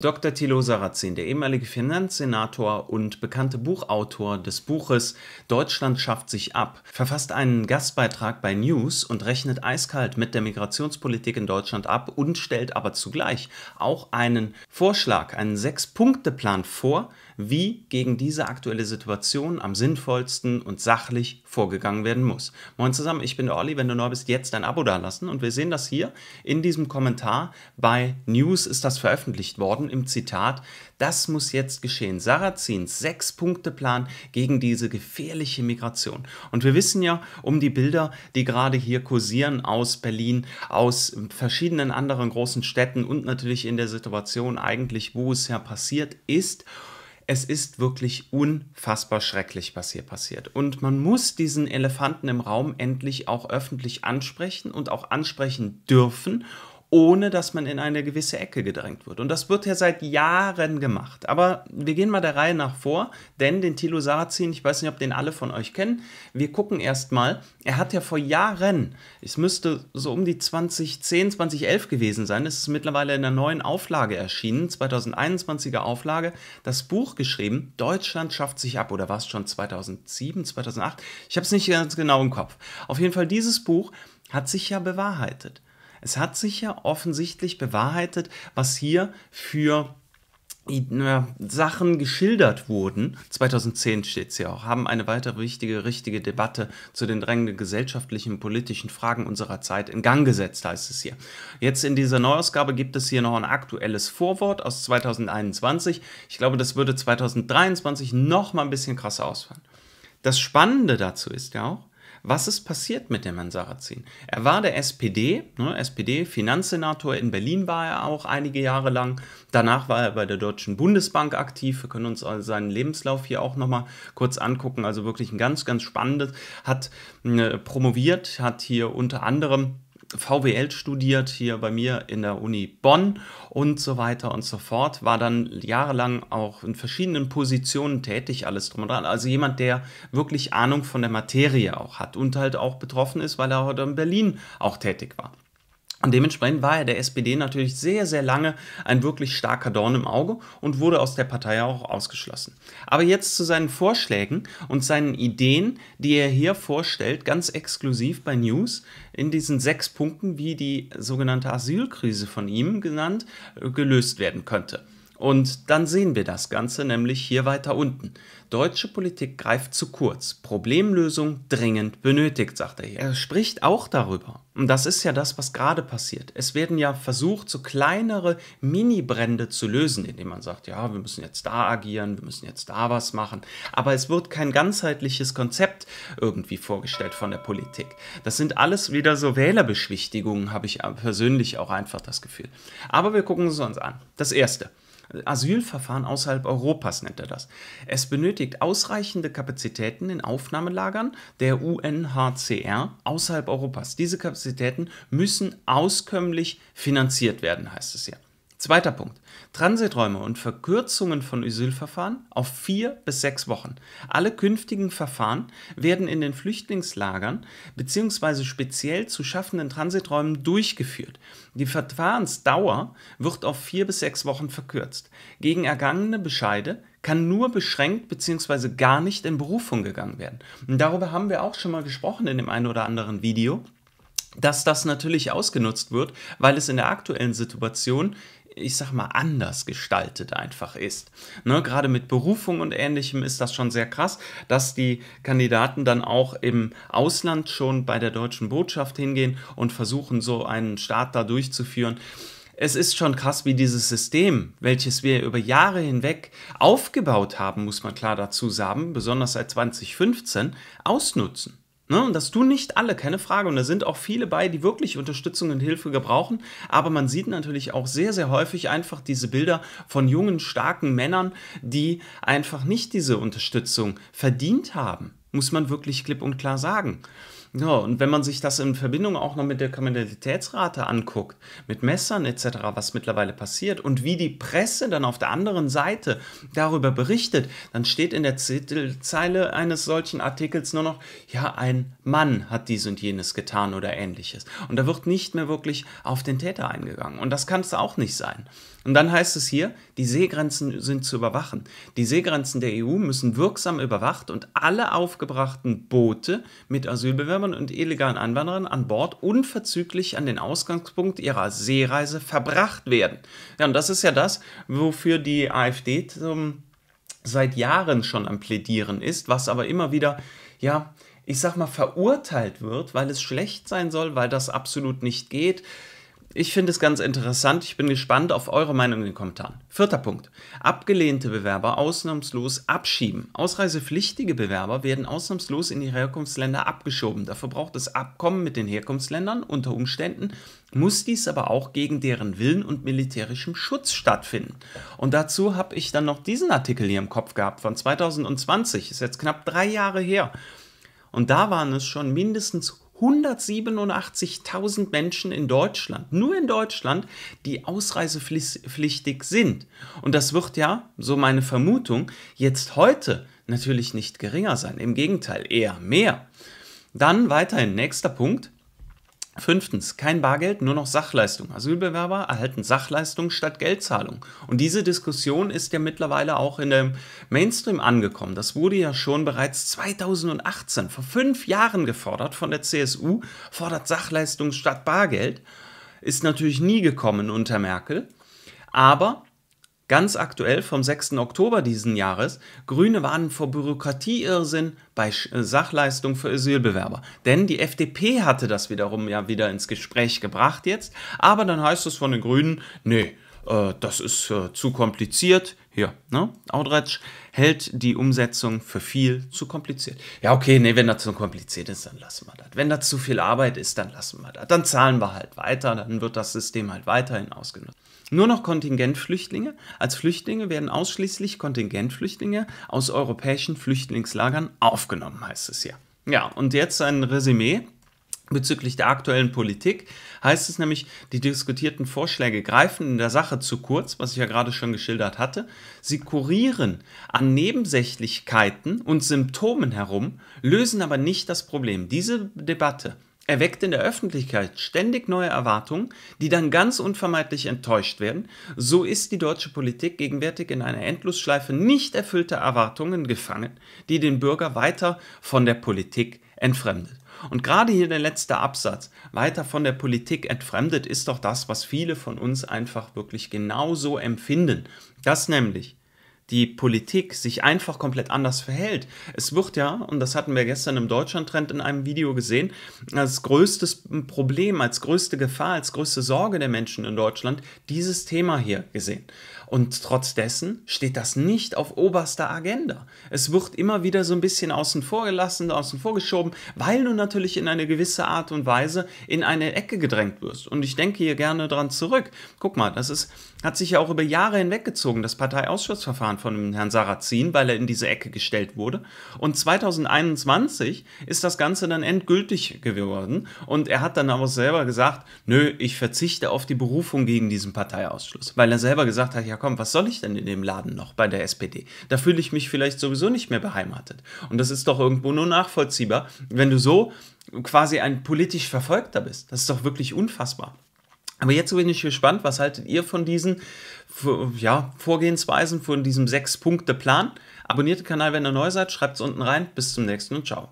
Dr. Thilo Sarrazin, der ehemalige Finanzsenator und bekannte Buchautor des Buches Deutschland schafft sich ab, verfasst einen Gastbeitrag bei News und rechnet eiskalt mit der Migrationspolitik in Deutschland ab und stellt aber zugleich auch einen Vorschlag, einen Sechs-Punkte-Plan vor, wie gegen diese aktuelle Situation am sinnvollsten und sachlich vorgegangen werden muss. Moin zusammen, ich bin der Olli. Wenn du neu bist, jetzt ein Abo dalassen und wir sehen das hier in diesem Kommentar. Bei News ist das veröffentlicht worden im Zitat, das muss jetzt geschehen. Sarrazins Sechs-Punkte-Plan gegen diese gefährliche Migration. Und wir wissen ja um die Bilder, die gerade hier kursieren aus Berlin, aus verschiedenen anderen großen Städten und natürlich in der Situation eigentlich, wo es ja passiert ist es ist wirklich unfassbar schrecklich, was hier passiert. Und man muss diesen Elefanten im Raum endlich auch öffentlich ansprechen und auch ansprechen dürfen ohne dass man in eine gewisse Ecke gedrängt wird. Und das wird ja seit Jahren gemacht. Aber wir gehen mal der Reihe nach vor, denn den Thilo Sarrazin, ich weiß nicht, ob den alle von euch kennen, wir gucken erst mal. Er hat ja vor Jahren, es müsste so um die 2010, 2011 gewesen sein, es ist mittlerweile in der neuen Auflage erschienen, 2021er Auflage, das Buch geschrieben, Deutschland schafft sich ab, oder war es schon 2007, 2008? Ich habe es nicht ganz genau im Kopf. Auf jeden Fall dieses Buch hat sich ja bewahrheitet. Es hat sich ja offensichtlich bewahrheitet, was hier für äh, Sachen geschildert wurden. 2010 steht es ja auch, haben eine weitere wichtige, richtige Debatte zu den drängenden gesellschaftlichen und politischen Fragen unserer Zeit in Gang gesetzt, heißt es hier. Jetzt in dieser Neuausgabe gibt es hier noch ein aktuelles Vorwort aus 2021. Ich glaube, das würde 2023 noch mal ein bisschen krasser ausfallen. Das Spannende dazu ist ja auch, was ist passiert mit dem Herrn Sarrazin? Er war der SPD, ne, SPD-Finanzsenator in Berlin war er auch einige Jahre lang. Danach war er bei der Deutschen Bundesbank aktiv. Wir können uns also seinen Lebenslauf hier auch nochmal kurz angucken. Also wirklich ein ganz, ganz spannendes. Hat ne, promoviert, hat hier unter anderem VWL studiert hier bei mir in der Uni Bonn und so weiter und so fort. War dann jahrelang auch in verschiedenen Positionen tätig, alles drum und dran. Also jemand, der wirklich Ahnung von der Materie auch hat und halt auch betroffen ist, weil er heute in Berlin auch tätig war. Und dementsprechend war er der SPD natürlich sehr, sehr lange ein wirklich starker Dorn im Auge und wurde aus der Partei auch ausgeschlossen. Aber jetzt zu seinen Vorschlägen und seinen Ideen, die er hier vorstellt, ganz exklusiv bei News, in diesen sechs Punkten, wie die sogenannte Asylkrise von ihm genannt, äh, gelöst werden könnte. Und dann sehen wir das Ganze nämlich hier weiter unten. Deutsche Politik greift zu kurz. Problemlösung dringend benötigt, sagt er hier. Er spricht auch darüber. Und das ist ja das, was gerade passiert. Es werden ja versucht, so kleinere Mini-Brände zu lösen, indem man sagt, ja, wir müssen jetzt da agieren, wir müssen jetzt da was machen. Aber es wird kein ganzheitliches Konzept irgendwie vorgestellt von der Politik. Das sind alles wieder so Wählerbeschwichtigungen, habe ich persönlich auch einfach das Gefühl. Aber wir gucken es uns an. Das Erste. Asylverfahren außerhalb Europas nennt er das. Es benötigt ausreichende Kapazitäten in Aufnahmelagern der UNHCR außerhalb Europas. Diese Kapazitäten müssen auskömmlich finanziert werden, heißt es hier. Zweiter Punkt. Transiträume und Verkürzungen von Asylverfahren auf vier bis sechs Wochen. Alle künftigen Verfahren werden in den Flüchtlingslagern bzw. speziell zu schaffenden Transiträumen durchgeführt. Die Verfahrensdauer wird auf vier bis sechs Wochen verkürzt. Gegen ergangene Bescheide kann nur beschränkt bzw. gar nicht in Berufung gegangen werden. Und darüber haben wir auch schon mal gesprochen in dem einen oder anderen Video dass das natürlich ausgenutzt wird, weil es in der aktuellen Situation ich sag mal, anders gestaltet einfach ist. Ne? Gerade mit Berufung und ähnlichem ist das schon sehr krass, dass die Kandidaten dann auch im Ausland schon bei der deutschen Botschaft hingehen und versuchen, so einen Staat da durchzuführen es ist schon krass, wie dieses System, welches wir über Jahre hinweg aufgebaut haben, muss man klar dazu sagen, besonders seit 2015, ausnutzen. Ne? Und das tun nicht alle, keine Frage. Und da sind auch viele bei, die wirklich Unterstützung und Hilfe gebrauchen. Aber man sieht natürlich auch sehr, sehr häufig einfach diese Bilder von jungen, starken Männern, die einfach nicht diese Unterstützung verdient haben. Muss man wirklich klipp und klar sagen. Ja, und wenn man sich das in Verbindung auch noch mit der Kriminalitätsrate anguckt, mit Messern etc., was mittlerweile passiert und wie die Presse dann auf der anderen Seite darüber berichtet, dann steht in der Zeile eines solchen Artikels nur noch, ja, ein Mann hat dies und jenes getan oder ähnliches. Und da wird nicht mehr wirklich auf den Täter eingegangen. Und das kann es auch nicht sein. Und dann heißt es hier, die Seegrenzen sind zu überwachen. Die Seegrenzen der EU müssen wirksam überwacht und alle aufgebrachten Boote mit Asylbewerbern Scheinwerbern und illegalen Einwanderern an Bord unverzüglich an den Ausgangspunkt ihrer Seereise verbracht werden. Ja, und das ist ja das, wofür die AfD ähm, seit Jahren schon am Plädieren ist, was aber immer wieder, ja, ich sag mal, verurteilt wird, weil es schlecht sein soll, weil das absolut nicht geht. Ich finde es ganz interessant. Ich bin gespannt auf eure Meinung in den Kommentaren. Vierter Punkt. Abgelehnte Bewerber ausnahmslos abschieben. Ausreisepflichtige Bewerber werden ausnahmslos in ihre Herkunftsländer abgeschoben. Dafür braucht es Abkommen mit den Herkunftsländern. Unter Umständen muss dies aber auch gegen deren Willen und militärischem Schutz stattfinden. Und dazu habe ich dann noch diesen Artikel hier im Kopf gehabt von 2020. Ist jetzt knapp drei Jahre her. Und da waren es schon mindestens 187.000 Menschen in Deutschland, nur in Deutschland, die ausreisepflichtig sind. Und das wird ja, so meine Vermutung, jetzt heute natürlich nicht geringer sein. Im Gegenteil, eher mehr. Dann weiterhin, nächster Punkt. Fünftens, kein Bargeld, nur noch Sachleistung. Asylbewerber erhalten Sachleistung statt Geldzahlung. Und diese Diskussion ist ja mittlerweile auch in dem Mainstream angekommen. Das wurde ja schon bereits 2018, vor fünf Jahren gefordert von der CSU, fordert Sachleistung statt Bargeld. Ist natürlich nie gekommen unter Merkel. Aber Ganz aktuell vom 6. Oktober diesen Jahres, Grüne warnen vor Bürokratieirrsinn bei äh, Sachleistung für Asylbewerber. Denn die FDP hatte das wiederum ja wieder ins Gespräch gebracht jetzt, aber dann heißt es von den Grünen, nee, äh, das ist äh, zu kompliziert, hier, ne? Audratsch hält die Umsetzung für viel zu kompliziert. Ja, okay, nee, wenn das zu so kompliziert ist, dann lassen wir das. Wenn das zu viel Arbeit ist, dann lassen wir das. Dann zahlen wir halt weiter, dann wird das System halt weiterhin ausgenutzt. Nur noch Kontingentflüchtlinge. Als Flüchtlinge werden ausschließlich Kontingentflüchtlinge aus europäischen Flüchtlingslagern aufgenommen, heißt es hier. Ja, und jetzt ein Resümee Bezüglich der aktuellen Politik heißt es nämlich, die diskutierten Vorschläge greifen in der Sache zu kurz, was ich ja gerade schon geschildert hatte. Sie kurieren an Nebensächlichkeiten und Symptomen herum, lösen aber nicht das Problem. Diese Debatte erweckt in der Öffentlichkeit ständig neue Erwartungen, die dann ganz unvermeidlich enttäuscht werden. So ist die deutsche Politik gegenwärtig in einer Endlosschleife nicht erfüllter Erwartungen gefangen, die den Bürger weiter von der Politik entfremdet. Und gerade hier der letzte Absatz, weiter von der Politik entfremdet, ist doch das, was viele von uns einfach wirklich genauso empfinden. Das nämlich die Politik sich einfach komplett anders verhält. Es wird ja, und das hatten wir gestern im Deutschland-Trend in einem Video gesehen, als größtes Problem, als größte Gefahr, als größte Sorge der Menschen in Deutschland dieses Thema hier gesehen. Und trotz dessen steht das nicht auf oberster Agenda. Es wird immer wieder so ein bisschen außen vor gelassen, außen vor geschoben, weil du natürlich in eine gewisse Art und Weise in eine Ecke gedrängt wirst. Und ich denke hier gerne dran zurück. Guck mal, das ist, hat sich ja auch über Jahre hinweggezogen, das Parteiausschussverfahren von Herrn Sarrazin, weil er in diese Ecke gestellt wurde. Und 2021 ist das Ganze dann endgültig geworden. Und er hat dann aber selber gesagt, nö, ich verzichte auf die Berufung gegen diesen Parteiausschluss. Weil er selber gesagt hat, ja komm, was soll ich denn in dem Laden noch bei der SPD? Da fühle ich mich vielleicht sowieso nicht mehr beheimatet. Und das ist doch irgendwo nur nachvollziehbar, wenn du so quasi ein politisch Verfolgter bist. Das ist doch wirklich unfassbar. Aber jetzt bin ich gespannt, was haltet ihr von diesen ja, Vorgehensweisen, von diesem Sechs-Punkte-Plan? Abonniert den Kanal, wenn ihr neu seid, schreibt es unten rein. Bis zum nächsten und ciao.